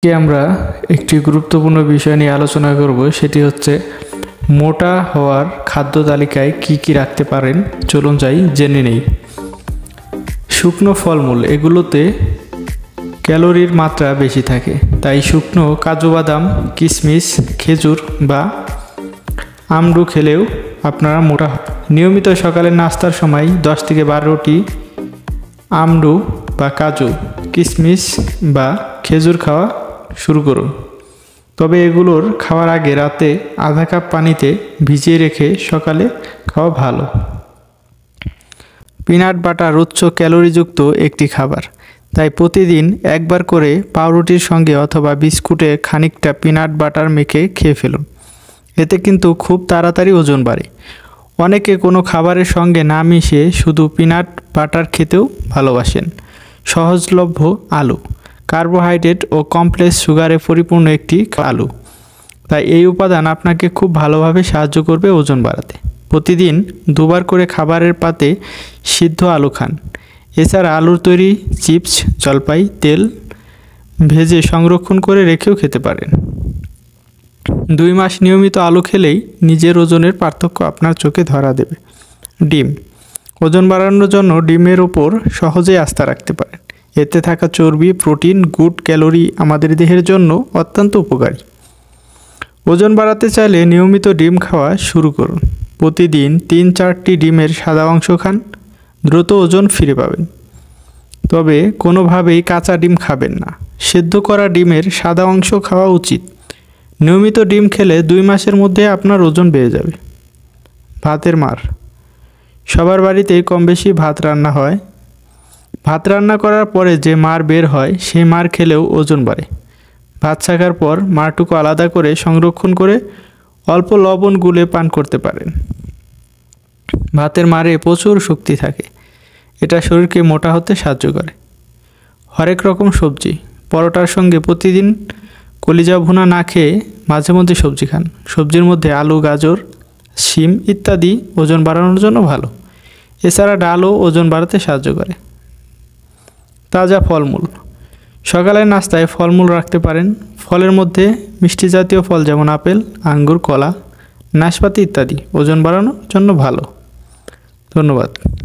আজকে আমরা একটি গুরুত্বপূর্ণ বিষয় নিয়ে আলোচনা করব সেটি হচ্ছে মোটা হওয়ার খাদ্য তালিকায় কি কি রাখতে পারেন চলুন যাই জেনে নেই শুকনো ফলমূল এগুলোতে ক্যালোরির মাত্রা বেশি থাকে তাই শুকনো কাজু বাদাম কিশমিশ খেজুর বা আমরু খেলেও আপনারা মোটা নিয়মিত সকালে নাস্তার সময় দশ থেকে বারোটি আমরু বা কাজু কিশমিশ বা খেজুর খাওয়া শুরু করুন তবে এগুলোর খাওয়ার আগে রাতে আধা কাপ পানিতে ভিজিয়ে রেখে সকালে খাওয়া ভালো পিনাট বাটার উচ্চ ক্যালোরিযুক্ত একটি খাবার তাই প্রতিদিন একবার করে পাউরুটির সঙ্গে অথবা বিস্কুটে খানিকটা পিনাট বাটার মেখে খেয়ে ফেলুন এতে কিন্তু খুব তাড়াতাড়ি ওজন বাড়ে অনেকে কোনো খাবারের সঙ্গে না মিশিয়ে শুধু পিনাট বাটার খেতেও ভালোবাসেন সহজলভ্য আলু কার্বোহাইড্রেট ও কমপ্লেক্স সুগারে পরিপূর্ণ একটি আলু তাই এই উপাদান আপনাকে খুব ভালোভাবে সাহায্য করবে ওজন বাড়াতে প্রতিদিন দুবার করে খাবারের পাতে সিদ্ধ আলু খান এছাড়া আলুর তৈরি চিপস জলপাই তেল ভেজে সংরক্ষণ করে রেখেও খেতে পারেন দুই মাস নিয়মিত আলু খেলেই নিজের ওজনের পার্থক্য আপনার চোখে ধরা দেবে ডিম ওজন বাড়ানোর জন্য ডিমের ওপর সহজেই আস্থা রাখতে পারেন এতে থাকা চর্বি প্রোটিন গুড ক্যালোরি আমাদের দেহের জন্য অত্যন্ত উপকারী ওজন বাড়াতে চাইলে নিয়মিত ডিম খাওয়া শুরু করুন প্রতিদিন তিন চারটি ডিমের সাদা অংশ খান দ্রুত ওজন ফিরে পাবেন তবে কোনোভাবেই কাঁচা ডিম খাবেন না সেদ্ধ করা ডিমের সাদা অংশ খাওয়া উচিত নিয়মিত ডিম খেলে দুই মাসের মধ্যে আপনার ওজন বেড়ে যাবে ভাতের মার সবার বাড়িতে কম বেশি ভাত রান্না হয় ভাত রান্না করার পরে যে মার বের হয় সেই মার খেলেও ওজন বাড়ে ভাত শাখার পর মারটুকু আলাদা করে সংরক্ষণ করে অল্প লবণ গুলে পান করতে পারেন ভাতের মারে প্রচুর শক্তি থাকে এটা শরীরকে মোটা হতে সাহায্য করে হরেক রকম সবজি পরোটার সঙ্গে প্রতিদিন কলিজা ভুনা না খেয়ে মাঝে মধ্যে সবজি খান সবজির মধ্যে আলু গাজর শিম ইত্যাদি ওজন বাড়ানোর জন্য ভালো এছাড়া ডালও ওজন বাড়াতে সাহায্য করে তাজা ফলমূল সকালের নাস্তায় ফলমূল রাখতে পারেন ফলের মধ্যে মিষ্টি জাতীয় ফল যেমন আপেল আঙ্গুর কলা নাশপাতি ইত্যাদি ওজন বাড়ানোর জন্য ভালো ধন্যবাদ